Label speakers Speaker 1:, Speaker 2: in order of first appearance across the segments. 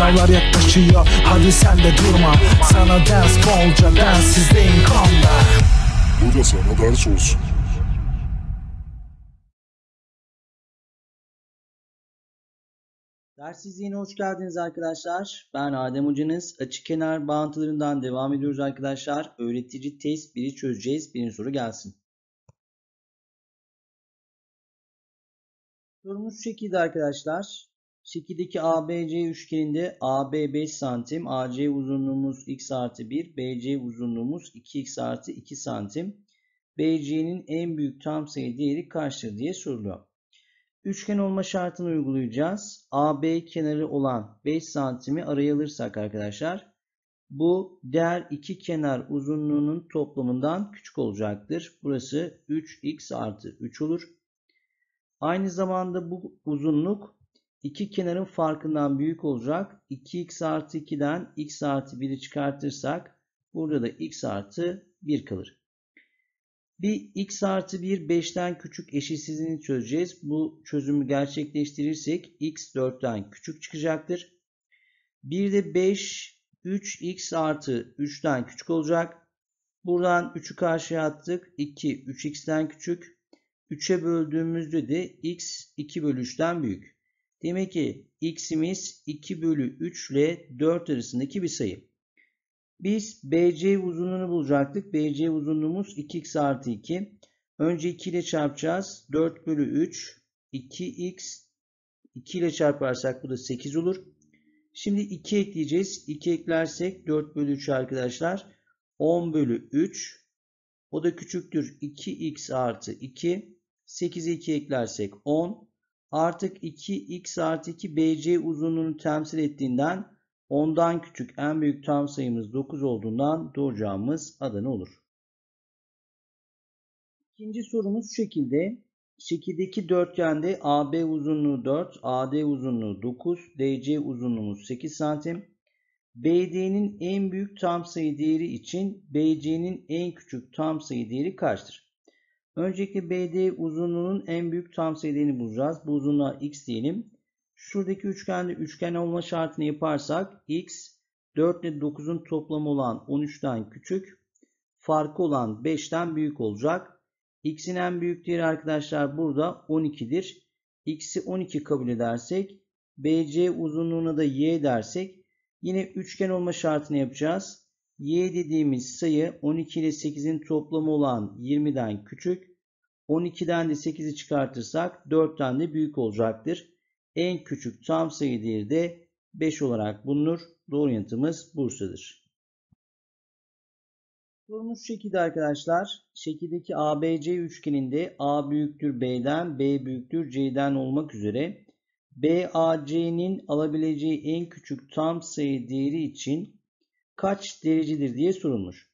Speaker 1: Sınavlar yaklaşıyor hadi sen de durma Sana ders bolca densizdeyim kanla Bu da sana ders olsun Dersizliğine hoş geldiniz arkadaşlar. Ben Adem Hocanız. Açık kenar bağıntılarından devam ediyoruz arkadaşlar. Öğretici test 1'i çözeceğiz. Birinci soru gelsin. Sorumuz şu şekilde arkadaşlar. Şekildeki ABC üçgeninde AB 5 santim, AC uzunluğumuz x artı 1, BC uzunluğumuz 2x artı 2 santim. BC'nin en büyük tam sayı değeri kaçtır diye soruluyor. Üçgen olma şartını uygulayacağız. AB kenarı olan 5 santimi araya alırsak arkadaşlar bu değer iki kenar uzunluğunun toplamından küçük olacaktır. Burası 3x artı 3 olur. Aynı zamanda bu uzunluk İki kenarın farkından büyük olacak. 2x artı 2'den x artı 1'i çıkartırsak burada da x artı 1 kalır. Bir x artı 1 5'ten küçük eşitsizliğini çözeceğiz. Bu çözümü gerçekleştirirsek x 4'ten küçük çıkacaktır. Bir de 5 3x artı 3'ten küçük olacak. Buradan 3'ü karşıya attık. 2 3x'ten küçük. 3'e böldüğümüzde de x 2 bölü 3'ten büyük. Demek ki x'imiz 2 bölü 3 ile 4 arasındaki bir sayı. Biz BC uzunluğunu bulacaktık. BC uzunluğumuz 2x artı 2. Önce 2 ile çarpacağız. 4 bölü 3. 2x 2 ile çarparsak bu da 8 olur. Şimdi 2 ekleyeceğiz. 2 eklersek 4 bölü 3 arkadaşlar. 10 bölü 3. O da küçüktür. 2x artı 2. 8'e 2 eklersek 10 artık 2x artı 2 bc uzunluğunu temsil ettiğinden ondan küçük en büyük tam sayımız 9 olduğundan doğacağımız Adana olur. İkinci sorumuz şu şekilde. Şekildeki dörtgende AB uzunluğu 4, AD uzunluğu 9, DC uzunluğumuz 8 santim. BD'nin en büyük tam sayı değeri için BC'nin en küçük tam sayı değeri kaçtır? Önceki BD uzunluğunun en büyük tam sayılarını bulacağız. Bu uzunluğa x diyelim. Şuradaki üçgende üçgen olma şartını yaparsak x 4 ile 9'un toplamı olan 13'ten küçük. Farkı olan 5'ten büyük olacak. X'in en büyük değeri arkadaşlar burada 12'dir. X'i 12 kabul edersek BC uzunluğuna da y dersek yine üçgen olma şartını yapacağız y dediğimiz sayı 12 ile 8'in toplamı olan 20'den küçük. 12'den de 8'i çıkartırsak 4'ten de büyük olacaktır. En küçük tam sayı değeri de 5 olarak bulunur. Doğru yanıtımız Bursa'dır. Sorumuz şekilde arkadaşlar. Şekildeki ABC üçgeninde A büyüktür B'den, B büyüktür C'den olmak üzere BAC'nin alabileceği en küçük tam sayı değeri için kaç derecedir diye sorulmuş.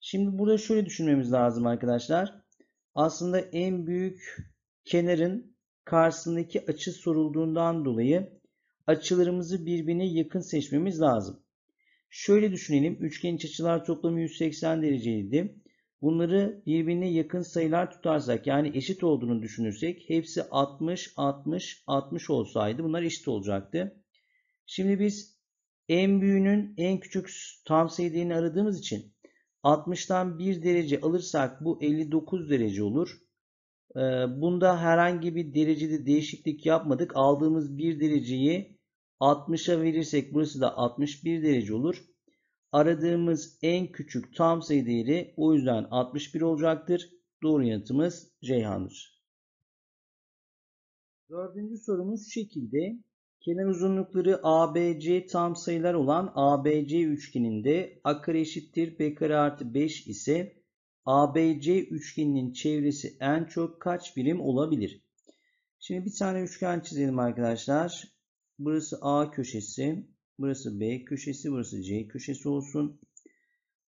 Speaker 1: Şimdi burada şöyle düşünmemiz lazım arkadaşlar. Aslında en büyük kenarın karşısındaki açı sorulduğundan dolayı açılarımızı birbirine yakın seçmemiz lazım. Şöyle düşünelim. Üçgen iç açılar toplamı 180 dereceydi. Bunları birbirine yakın sayılar tutarsak yani eşit olduğunu düşünürsek hepsi 60, 60, 60 olsaydı bunlar eşit olacaktı. Şimdi biz en büyüğünün en küçük tam sayılarını aradığımız için 60'tan 1 derece alırsak bu 59 derece olur. Ee, bunda herhangi bir derecede değişiklik yapmadık. Aldığımız 1 dereceyi 60'a verirsek burası da 61 derece olur. Aradığımız en küçük tam sayı değeri o yüzden 61 olacaktır. Doğru yanıtımız Ceyhan'dır. Dördüncü sorumuz şu şekilde. Kenar uzunlukları ABC tam sayılar olan ABC üçgeninde A kare eşittir B kare artı 5 ise ABC üçgeninin çevresi en çok kaç birim olabilir? Şimdi bir tane üçgen çizelim arkadaşlar. Burası A köşesi, burası B köşesi, burası C köşesi olsun.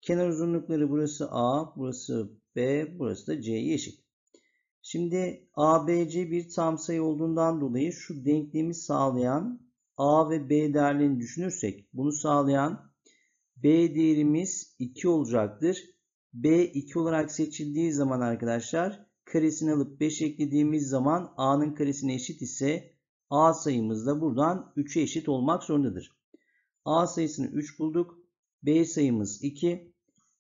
Speaker 1: Kenar uzunlukları burası A, burası B, burası da C'ye eşit. Şimdi ABC bir tam sayı olduğundan dolayı şu denklemi sağlayan A ve B değerlerini düşünürsek bunu sağlayan B değerimiz 2 olacaktır. B 2 olarak seçildiği zaman arkadaşlar karesini alıp 5 eklediğimiz zaman A'nın karesine eşit ise A sayımız da buradan 3'e eşit olmak zorundadır. A sayısını 3 bulduk. B sayımız 2.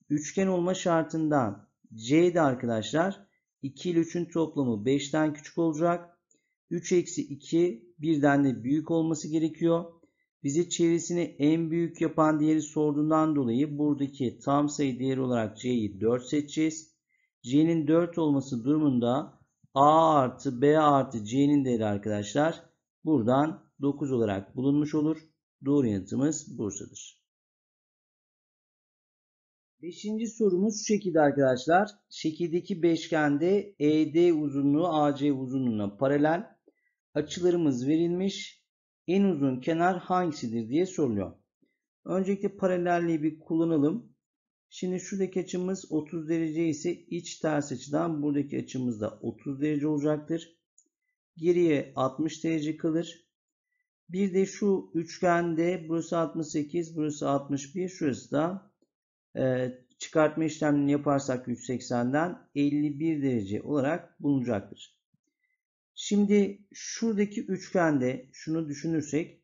Speaker 1: Üçgen olma şartından C'de arkadaşlar 2 ile 3'ün toplamı 5'ten küçük olacak. 3 eksi 2 birden de büyük olması gerekiyor. Bize çevresini en büyük yapan değeri sorduğundan dolayı buradaki tam sayı değeri olarak C'yi 4 seçeceğiz. C'nin 4 olması durumunda A artı B artı C'nin değeri arkadaşlar buradan 9 olarak bulunmuş olur. Doğru yanıtımız Bursa'dır. Beşinci sorumuz şu şekilde arkadaşlar. Şekildeki beşgende ED uzunluğu AC uzunluğuna paralel. Açılarımız verilmiş. En uzun kenar hangisidir diye soruluyor. Öncelikle paralelliği bir kullanalım. Şimdi şuradaki açımız 30 derece ise iç ters açıdan buradaki açımız da 30 derece olacaktır. Geriye 60 derece kalır. Bir de şu üçgende burası 68, burası 61, şurası da ee, çıkartma işlemini yaparsak 180'den 51 derece olarak bulunacaktır. Şimdi şuradaki üçgende şunu düşünürsek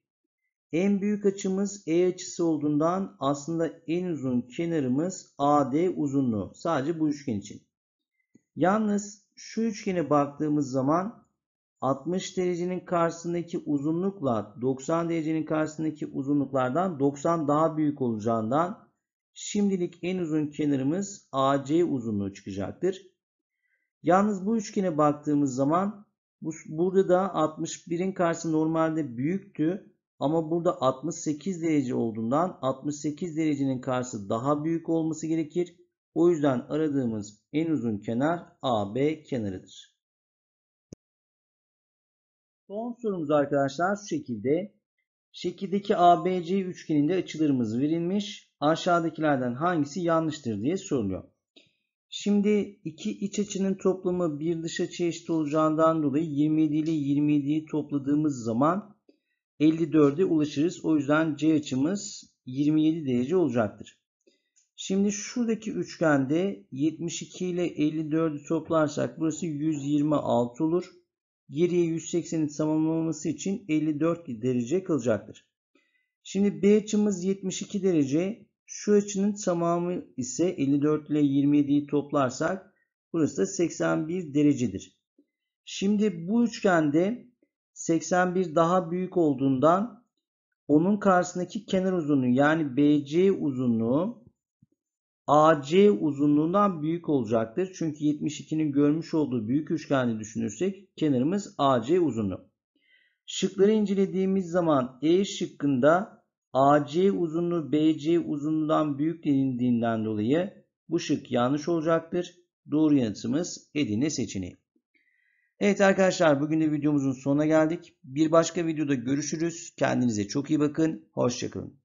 Speaker 1: en büyük açımız E açısı olduğundan aslında en uzun kenarımız AD uzunluğu. Sadece bu üçgen için. Yalnız şu üçgene baktığımız zaman 60 derecenin karşısındaki uzunlukla 90 derecenin karşısındaki uzunluklardan 90 daha büyük olacağından Şimdilik en uzun kenarımız AC uzunluğu çıkacaktır. Yalnız bu üçgene baktığımız zaman bu, burada da 61'in karşısı normalde büyüktü. Ama burada 68 derece olduğundan 68 derecenin karşısı daha büyük olması gerekir. O yüzden aradığımız en uzun kenar AB kenarıdır. Son sorumuz arkadaşlar şu şekilde. Şekildeki ABC üçgeninde açılarımız verilmiş aşağıdakilerden hangisi yanlıştır diye soruluyor. Şimdi iki iç açının toplamı bir dış açı eşit olacağından dolayı 27 ile 27'yi topladığımız zaman 54'e ulaşırız. O yüzden C açımız 27 derece olacaktır. Şimdi şuradaki üçgende 72 ile 54'ü toplarsak burası 126 olur. Geriye 180'in tamamlaması için 54 derece kalacaktır. Şimdi B açımız 72 derece. Şu açının tamamı ise 54 ile 27'yi toplarsak burası da 81 derecedir. Şimdi bu üçgende 81 daha büyük olduğundan onun karşısındaki kenar uzunluğu yani BC uzunluğu AC uzunluğundan büyük olacaktır. Çünkü 72'nin görmüş olduğu büyük üçgeni düşünürsek kenarımız AC uzunluğu. Şıkları incelediğimiz zaman E şıkkında AC uzunluğu BC uzunluğundan büyük denildiğinden dolayı bu şık yanlış olacaktır. Doğru yanıtımız Edirne seçeneği. Evet arkadaşlar bugün de videomuzun sonuna geldik. Bir başka videoda görüşürüz. Kendinize çok iyi bakın. Hoşçakalın.